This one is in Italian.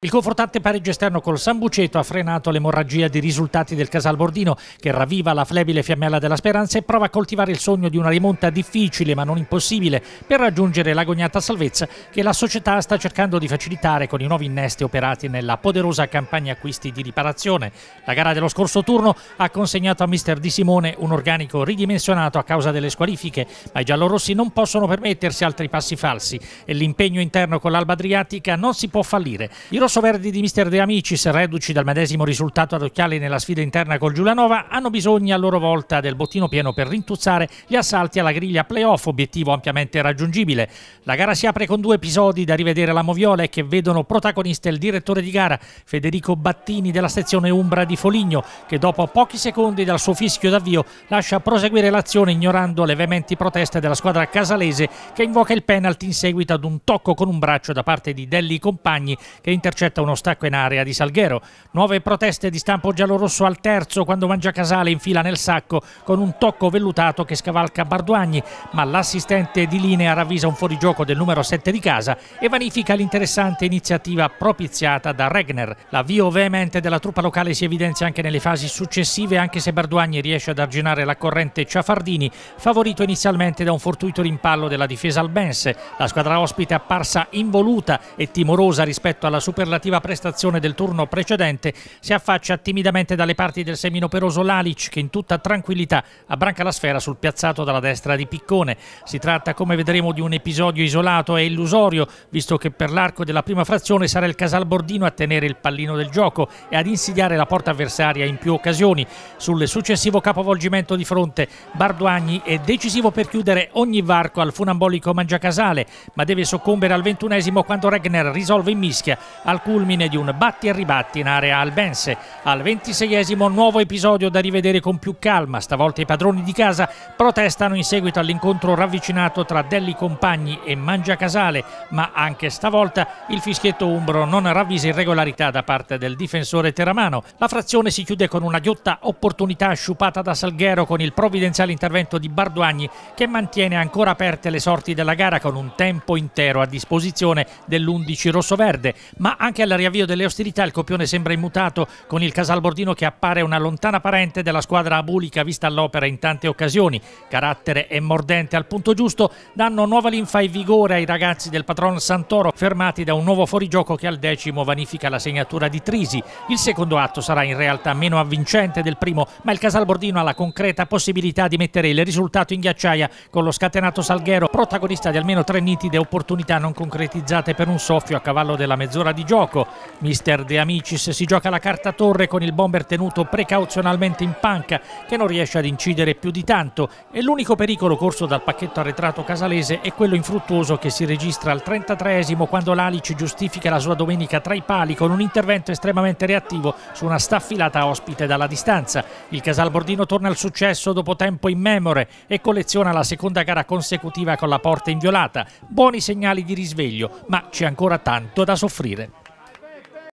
Il confortante pareggio esterno col Sambuceto ha frenato l'emorragia di risultati del Casal Bordino, che ravviva la flebile fiammella della speranza e prova a coltivare il sogno di una rimonta difficile ma non impossibile per raggiungere l'agognata salvezza che la società sta cercando di facilitare con i nuovi innesti operati nella poderosa campagna acquisti di riparazione. La gara dello scorso turno ha consegnato a mister Di Simone un organico ridimensionato a causa delle squalifiche, ma i giallorossi non possono permettersi altri passi falsi e l'impegno interno con l'Alba Adriatica non si può fallire. I rossoverdi di mister De Amicis, reduci dal medesimo risultato ad occhiali nella sfida interna col Giulianova, hanno bisogno a loro volta del bottino pieno per rintuzzare gli assalti alla griglia playoff, obiettivo ampiamente raggiungibile. La gara si apre con due episodi da rivedere alla Moviola che vedono protagonista il direttore di gara Federico Battini della sezione Umbra di Foligno, che dopo pochi secondi dal suo fischio d'avvio lascia proseguire l'azione ignorando le veementi proteste della squadra casalese che invoca il penalty in seguito ad un tocco con un braccio da parte di Delli Compagni che intercetta accetta uno stacco in area di Salghero. Nuove proteste di stampo giallorosso al terzo quando Mangia Casale infila nel sacco con un tocco vellutato che scavalca Barduagni, ma l'assistente di linea ravvisa un fuorigioco del numero 7 di casa e vanifica l'interessante iniziativa propiziata da Regner. L'avvio veemente della truppa locale si evidenzia anche nelle fasi successive, anche se Barduagni riesce ad arginare la corrente Ciafardini, favorito inizialmente da un fortuito rimpallo della difesa albense. La squadra ospite apparsa involuta e timorosa rispetto alla super superlativa prestazione del turno precedente, si affaccia timidamente dalle parti del seminoperoso Lalic che in tutta tranquillità abbranca la sfera sul piazzato dalla destra di Piccone. Si tratta, come vedremo, di un episodio isolato e illusorio, visto che per l'arco della prima frazione sarà il Casal Bordino a tenere il pallino del gioco e ad insidiare la porta avversaria in più occasioni. Sul successivo capovolgimento di fronte, Barduagni è decisivo per chiudere ogni varco al funambolico Mangiacasale, ma deve soccombere al ventunesimo quando Regner risolve in mischia al al culmine di un batti e ribatti in area albense. Al ventiseiesimo nuovo episodio da rivedere con più calma, stavolta i padroni di casa protestano in seguito all'incontro ravvicinato tra Delli Compagni e Mangia Casale, ma anche stavolta il fischietto umbro non ravvisa irregolarità da parte del difensore teramano. La frazione si chiude con una ghiotta opportunità sciupata da Salghero con il provvidenziale intervento di Barduagni che mantiene ancora aperte le sorti della gara con un tempo intero a disposizione dell'11 rossoverde, ma anche anche al riavvio delle ostilità il copione sembra immutato con il Casalbordino che appare una lontana parente della squadra abulica vista all'opera in tante occasioni. Carattere e mordente al punto giusto danno nuova linfa e vigore ai ragazzi del patron Santoro fermati da un nuovo fuorigioco che al decimo vanifica la segnatura di Trisi. Il secondo atto sarà in realtà meno avvincente del primo ma il Casalbordino ha la concreta possibilità di mettere il risultato in ghiacciaia con lo scatenato Salghero protagonista di almeno tre nitide opportunità non concretizzate per un soffio a cavallo della mezz'ora di gioco gioco. Mister De Amicis si gioca la carta torre con il bomber tenuto precauzionalmente in panca che non riesce ad incidere più di tanto e l'unico pericolo corso dal pacchetto arretrato casalese è quello infruttuoso che si registra al 33 quando l'Alic giustifica la sua domenica tra i pali con un intervento estremamente reattivo su una staffilata ospite dalla distanza. Il Casalbordino torna al successo dopo tempo immemore e colleziona la seconda gara consecutiva con la porta inviolata. Buoni segnali di risveglio, ma c'è ancora tanto da soffrire.